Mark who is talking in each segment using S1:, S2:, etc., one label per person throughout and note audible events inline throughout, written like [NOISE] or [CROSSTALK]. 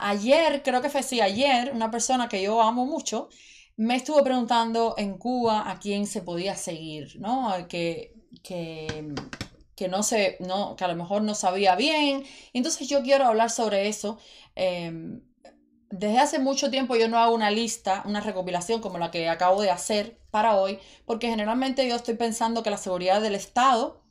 S1: ayer, creo que fue sí, ayer, una persona que yo amo mucho, me estuvo preguntando en Cuba a quién se podía seguir, ¿no? Que, que, que no sé no, que a lo mejor no sabía bien. Entonces yo quiero hablar sobre eso. Em, desde hace mucho tiempo yo no hago una lista, una recopilación como la que acabo de hacer para hoy, porque generalmente yo estoy pensando que la seguridad del Estado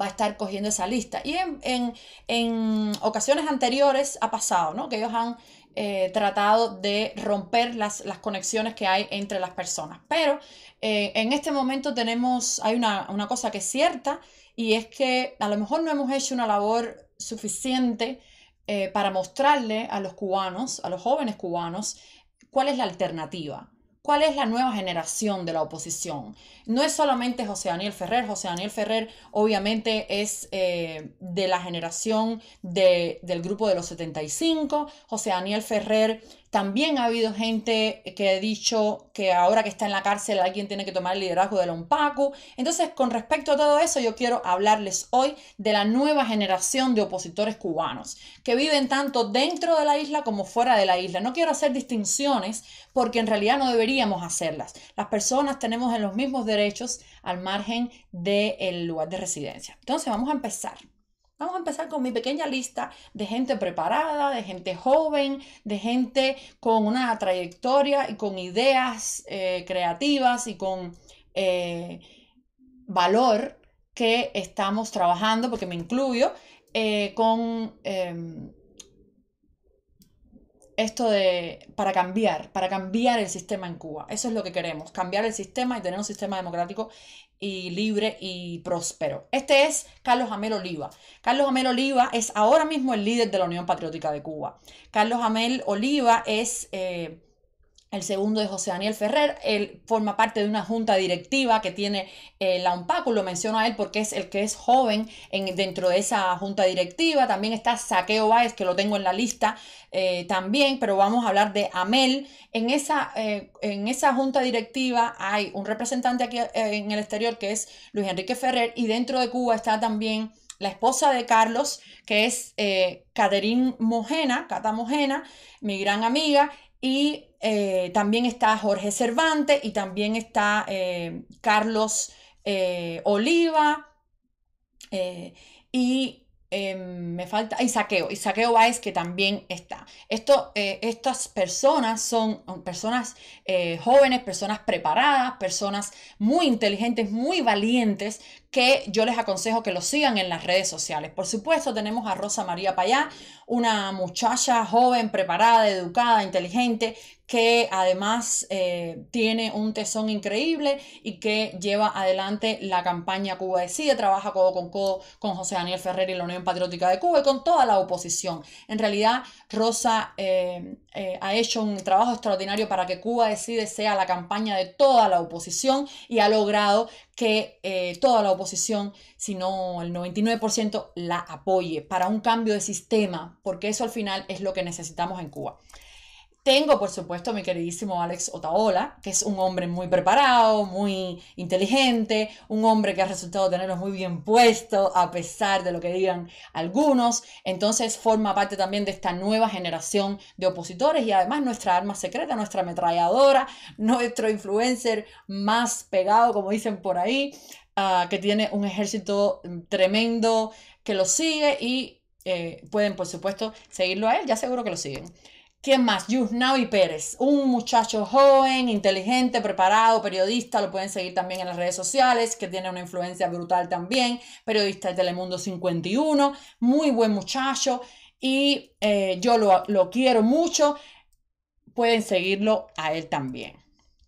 S1: va a estar cogiendo esa lista. Y en, ocasiones anteriores ha pasado, ¿no? Que ellos han eh, tratado de romper las, conexiones que hay entre las personas. Pero eh, en este momento tenemos, hay una, cosa que es cierta y es que a lo mejor no hemos hecho una labor suficiente eh, para mostrarle a los cubanos, a los jóvenes cubanos, cuál es la alternativa cuál es la nueva generación de la oposición. No es solamente José Daniel Ferrer, José Daniel Ferrer obviamente es eh, de la generación del grupo de los 75, José Daniel Ferrer también ha habido gente que ha dicho que ahora que está en la cárcel alguien tiene que tomar el liderazgo del Paco. Entonces, con respecto a todo eso, yo quiero hablarles hoy de la nueva generación de opositores cubanos que viven tanto dentro de la isla como fuera de la isla. No quiero hacer distinciones porque en realidad no deberíamos hacerlas. Las personas tenemos los mismos derechos al margen del lugar de residencia. Entonces, vamos a empezar. Vamos a empezar con mi pequeña lista de gente preparada, de gente joven, de gente con una trayectoria y con ideas eh, creativas y con eh, valor que estamos trabajando, porque me incluyo, eh, con em, esto de para cambiar, para cambiar el sistema en Cuba. Eso es lo que queremos, cambiar el sistema y tener un sistema democrático y libre y próspero. Este es Carlos Amel Oliva. Carlos Amel Oliva es ahora mismo el líder de la Unión Patriótica de Cuba. Carlos Amel Oliva es... Eh, el segundo es José Daniel Ferrer. Él forma parte de una junta directiva que tiene eh, la UNPACU. Lo menciono a él porque es el que es joven en, dentro de esa junta directiva. También está Saqueo Báez, que lo tengo en la lista eh, también, pero vamos a hablar de Amel. En esa, eh, en esa junta directiva hay un representante aquí en el exterior que es Luis Enrique Ferrer y dentro de Cuba está también la esposa de Carlos, que es eh, Mojena, Cata Mojena, mi gran amiga, y eh, también está Jorge Cervantes y también está eh, Carlos eh, Oliva. y em, me falta y saqueo y saqueo Baez que también está estas personas son personas jóvenes personas preparadas personas muy inteligentes muy valientes que yo les aconsejo que lo sigan en las redes sociales. Por supuesto, tenemos a Rosa María Payá, una muchacha joven, preparada, educada, inteligente, que además eh, tiene un tesón increíble y que lleva adelante la campaña Cuba Decide, trabaja codo con codo con José Daniel Ferrer y la Unión Patriótica de Cuba y con toda la oposición. En realidad, Rosa eh, eh, ha hecho un trabajo extraordinario para que Cuba Decide sea la campaña de toda la oposición y ha logrado que eh, toda la oposición, sino el 99%, la apoye para un cambio de sistema, porque eso al final es lo que necesitamos en Cuba. Tengo, por supuesto, mi queridísimo Alex Otaola, que es un hombre muy preparado, muy inteligente, un hombre que ha resultado tenerlo muy bien puesto, a pesar de lo que digan algunos. Entonces forma parte también de esta nueva generación de opositores y además nuestra arma secreta, nuestra ametralladora, [LAUGHS] nuestro influencer más pegado, como dicen por ahí, ah, que tiene un ejército tremendo que lo sigue y eh, pueden, por supuesto, seguirlo a él. Ya seguro que lo siguen. ¿Quién más? Yusnavi Pérez, un muchacho joven, inteligente, preparado, periodista, lo pueden seguir también en las redes sociales, que tiene una influencia brutal también, periodista de Telemundo 51, muy buen muchacho y eh, yo lo, lo quiero mucho, pueden seguirlo a él también.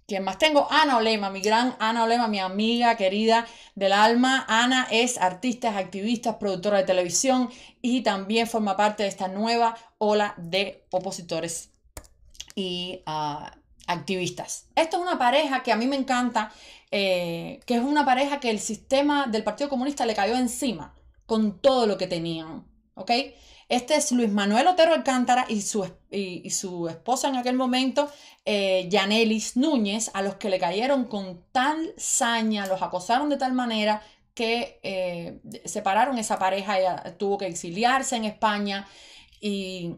S1: ¿Quién más tengo? Ana Olema, mi gran Ana Olema, mi amiga querida del alma. Ana es artista, es activista, productora de televisión y también forma parte de esta nueva ola de opositores y ah, activistas. Esto es una pareja que a mí me encanta, eh, que es una pareja que el sistema del Partido Comunista le cayó encima con todo lo que tenían, ¿ok? Este es Luis Manuel Otero Alcántara y su, su esposa en aquel momento, eh, Yanelis Núñez, a los que le cayeron con tal saña, los acosaron de tal manera que eh, separaron esa pareja, ella tuvo que exiliarse en España y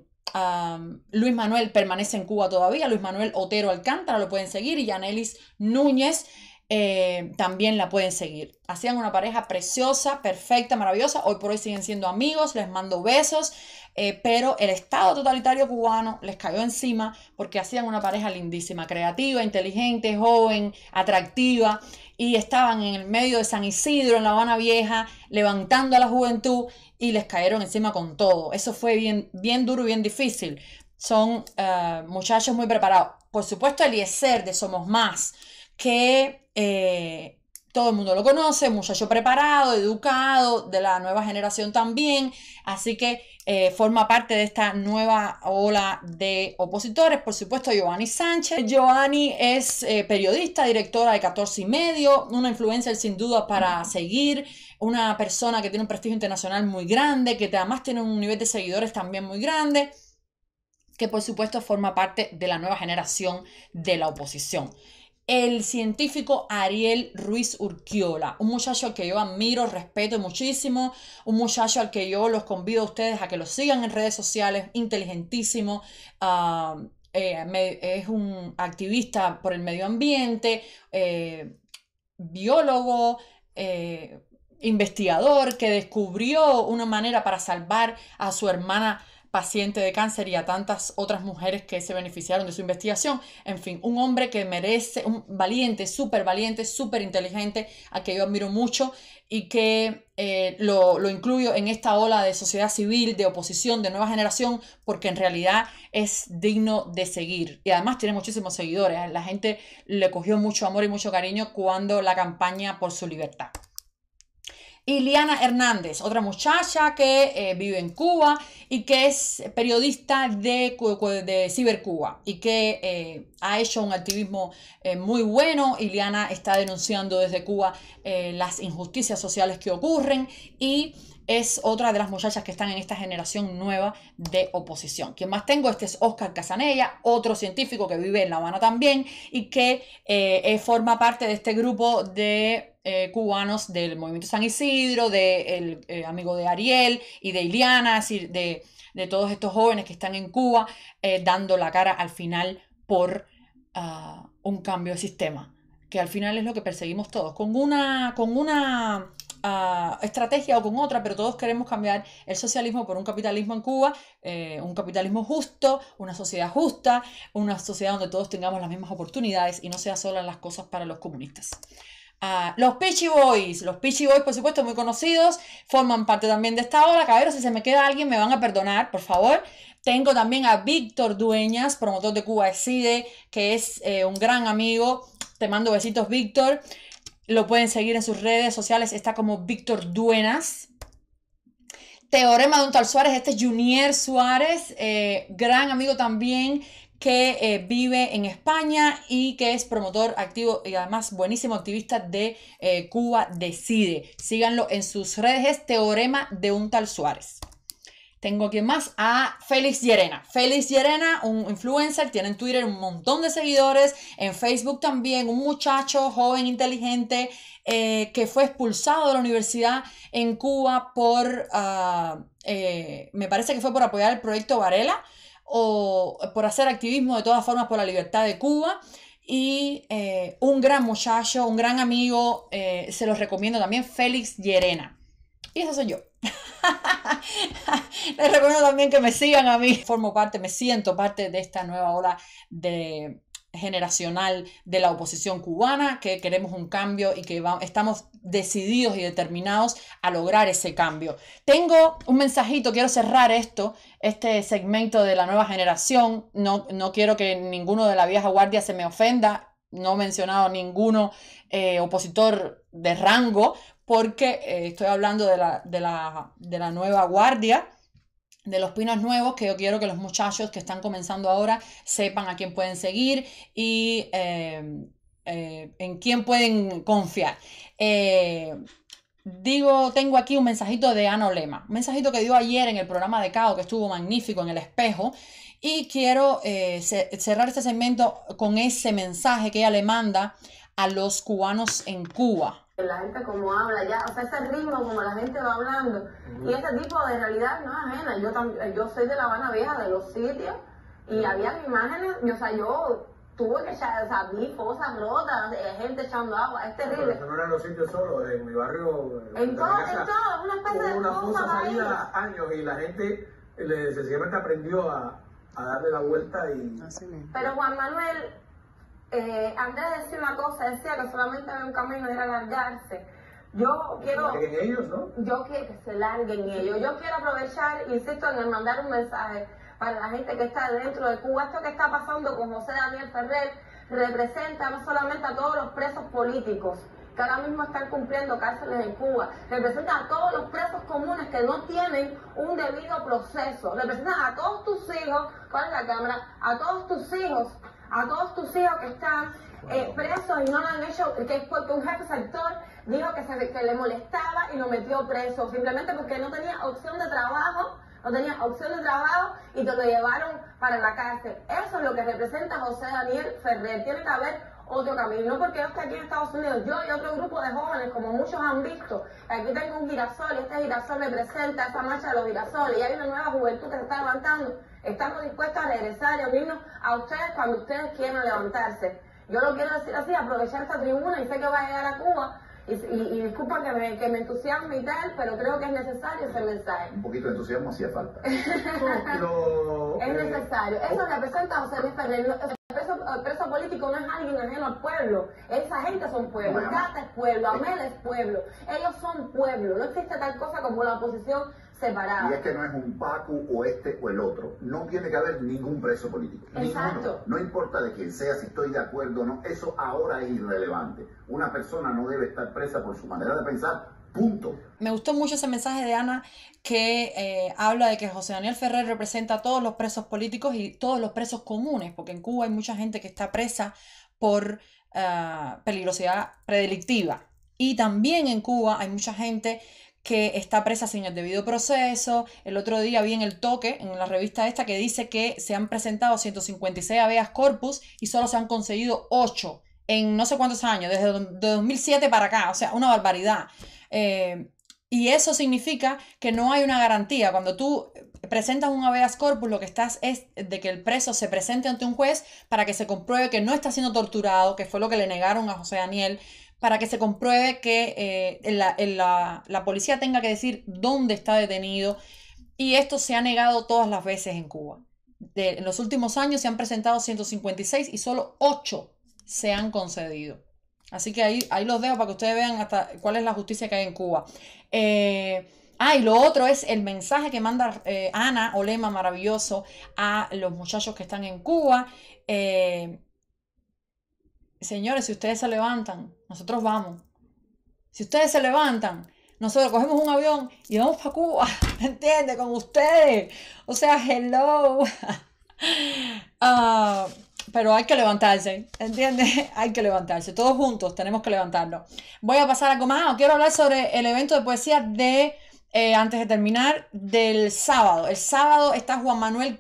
S1: Luis Manuel permanece en Cuba todavía, Luis Manuel Otero Alcántara lo pueden seguir y Yanelis Núñez. Eh, también la pueden seguir. Hacían una pareja preciosa, perfecta, maravillosa. Hoy por hoy siguen siendo amigos, les mando besos, eh, pero el Estado totalitario cubano les cayó encima porque hacían una pareja lindísima, creativa, inteligente, joven, atractiva, y estaban en el medio de San Isidro, en La Habana Vieja, levantando a la juventud y les cayeron encima con todo. Eso fue bien, bien duro y bien difícil. Son eh, muchachos muy preparados. Por supuesto, Eliezer de Somos Más que eh, todo el mundo lo conoce, muchacho preparado, educado, de la nueva generación también, así que eh, forma parte de esta nueva ola de opositores, por supuesto Giovanni Sánchez. Giovanni es eh, periodista, directora de 14 y medio, una influencer sin duda para seguir, una persona que tiene un prestigio internacional muy grande, que además tiene un nivel de seguidores también muy grande que por supuesto forma parte de la nueva generación de la oposición el científico Ariel Ruiz Urquiola, un muchacho al que yo admiro, respeto muchísimo, un muchacho al que yo los convido a ustedes a que lo sigan en redes sociales, inteligentísimo, ah, eh, es un activista por el medio ambiente, eh, biólogo, eh, investigador que descubrió una manera para salvar a su hermana paciente de cáncer y a tantas otras mujeres que se beneficiaron de su investigación. En fin, un hombre que merece, un valiente, súper valiente, súper inteligente, a que yo admiro mucho y que eh, lo, lo incluyo en esta ola de sociedad civil, de oposición, de nueva generación, porque en realidad es digno de seguir. Y además tiene muchísimos seguidores. La gente le cogió mucho amor y mucho cariño cuando la campaña por su libertad. Iliana Hernández, otra muchacha que eh, vive en Cuba y que es periodista de, de Cibercuba y que eh, ha hecho un activismo eh, muy bueno. Iliana está denunciando desde Cuba las injusticias sociales que ocurren y es otra de las muchachas que están en esta generación nueva de oposición. Quien más tengo, este es Oscar Casanella, otro científico que vive en La Habana también y que forma parte de este grupo de eh, cubanos del movimiento San Isidro, del eh, amigo de Ariel y de Iliana, es decir, de, todos estos jóvenes que están en Cuba eh, dando la cara al final por ah, un cambio de sistema, que al final es lo que perseguimos todos, con una, con una ah, estrategia o con otra, pero todos queremos cambiar el socialismo por un capitalismo en Cuba, un capitalismo justo, una sociedad justa, una sociedad donde todos tengamos las mismas oportunidades y no sea solo las cosas para los comunistas. Ah, los Peachy Boys, los Peachy Boys, por supuesto, muy conocidos, forman parte también de esta obra. Cabrón, si se me queda alguien, me van a perdonar, por favor. Tengo también a Víctor Dueñas, promotor de Cuba Decide, que es eh, un gran amigo. Te mando besitos, Víctor. Lo pueden seguir en sus redes sociales, está como Víctor Duenas. Teorema de Suárez, este es Junior Suárez, eh, gran amigo también, que eh, vive en España y que es promotor activo y además buenísimo activista de eh, Cuba Decide. Síganlo en sus redes, Teorema de un tal Suárez. Tengo que más a Félix Llerena. Félix Llerena, un influencer, tiene en Twitter un montón de seguidores, en Facebook también, un muchacho joven, inteligente, eh, que fue expulsado de la universidad en Cuba por, ah, me parece que fue por apoyar el proyecto Varela o por hacer activismo de todas formas por la libertad de Cuba. Y eh, un gran muchacho, un gran amigo, eh, se los recomiendo también, Félix Llerena. Y eso soy yo. [LAUGHS] Les recomiendo también que me sigan a mí. Formo parte, me siento parte de esta nueva ola de generacional de la oposición cubana, que queremos un cambio y que estamos decididos y determinados a lograr ese cambio. Tengo un mensajito, quiero cerrar esto este segmento de la nueva generación. No, quiero que ninguno de la vieja guardia se me ofenda. No he mencionado ninguno eh, opositor de rango porque eh, estoy hablando de la, nueva guardia de los pinos nuevos que yo quiero que los muchachos que están comenzando ahora sepan a quién pueden seguir y eh, en quién pueden confiar. Digo, tengo aquí un mensajito de Ana Lema, un mensajito que dio ayer en el programa de Cao, que estuvo magnífico en el espejo, y quiero eh, cerrar este segmento con ese mensaje que ella le manda a los cubanos en Cuba.
S2: La gente como habla ya, o sea, ese ritmo como la gente va hablando, y ese tipo de realidad no es ajena. Yo, yo soy de La Habana Vieja, de los sitios, y había imágenes, o sea, yo tuve que echar, o sea, vi fosas, rotas, gente echando agua, es terrible. Pero eso no
S1: eran los sitios solos, en mi barrio. En todo, en todo,
S2: una especie de. Una fosa salida
S1: años y la gente eh, le, sencillamente aprendió a, a darle la vuelta y.
S2: Pero Juan Manuel, eh, antes de decir una cosa, decía que solamente había un camino, era largarse. Yo quiero. Que se ellos, ¿no? Yo quiero que se larguen ellos. Yo quiero aprovechar, insisto, en mandar un mensaje para la gente que está dentro de Cuba. Esto que está pasando con José Daniel Ferrer representa no solamente a todos los presos políticos que ahora mismo están cumpliendo cárceles en Cuba, representa a todos los presos comunes que no tienen un debido proceso, representa a todos tus hijos, ¿cuál es la cámara, a todos tus hijos, a todos tus hijos que están eh, presos y no lo han hecho, que es porque un jefe sector dijo que, se, que le molestaba y lo metió preso, simplemente porque no tenía opción de trabajo no tenías opción de trabajo y te lo llevaron para la cárcel. Eso es lo que representa José Daniel Ferrer. Tiene que haber otro camino. No porque yo aquí en Estados Unidos, yo y otro grupo de jóvenes, como muchos han visto, aquí tengo un girasol y este girasol representa esa marcha de los girasoles y hay una nueva juventud que se está levantando. Estamos dispuestos a regresar y a unirnos a ustedes cuando ustedes quieran levantarse. Yo lo quiero decir así, aprovechar esta tribuna y sé que va a llegar a Cuba y, y, disculpa que me, entusiasme y tal, pero creo que es necesario ese mensaje. Un poquito de entusiasmo hacía falta. [LAUGHS] es eh, necesario. Eso representa a José Luis Ferrer. El preso, político no es alguien ajeno al pueblo. Esa gente son pueblo. Cata es pueblo, Amel es pueblo. Ellos son pueblo. No existe tal cosa como la oposición y Y que este
S1: no es un Pacu o este o el otro. No tiene que haber ningún preso político. Exacto. No, importa de quién sea, si estoy de acuerdo o no, eso ahora es irrelevante. Una persona no debe estar presa por su manera de pensar. Punto. Me gustó mucho ese mensaje de Ana que eh, habla de que José Daniel Ferrer representa a todos los presos políticos y todos los presos comunes, porque en Cuba hay mucha gente que está presa por eh, peligrosidad predelictiva. Y también en Cuba hay mucha gente que está presa sin el debido proceso. El otro día vi en el toque, en la revista esta, que dice que se han presentado 156 habeas corpus y solo se han conseguido 8 en no sé cuántos años, desde 2007 para acá, o sea, una barbaridad. Eh, y eso significa que no hay una garantía. Cuando tú presentas un habeas corpus, lo que estás es de que el preso se presente ante un juez para que se compruebe que no está siendo torturado, que fue lo que le negaron a José Daniel, para que se compruebe que eh, eh, la, policía tenga que decir dónde está detenido. Y esto se ha negado todas las veces en Cuba. De, en los últimos años se han presentado 156 y solo 8 se han concedido. Así que ahí, los dejo para que ustedes vean hasta cuál es la justicia que hay en Cuba. Eh, ah, y lo otro es el mensaje que manda Ana Olema maravilloso a los muchachos que están en Cuba señores, si ustedes se levantan, nosotros vamos. Si ustedes se levantan, nosotros cogemos un avión y vamos para Cuba, [LAUGHS] ¿me entiendes? Con ustedes. O sea, hello. [LAUGHS] Ah, pero hay que levantarse, ¿entiendes? [LAUGHS] Hay que levantarse, todos juntos tenemos que levantarnos. Voy a pasar a algo Quiero hablar sobre el evento de poesía de, eh, antes de terminar, del sábado. El sábado está Juan Manuel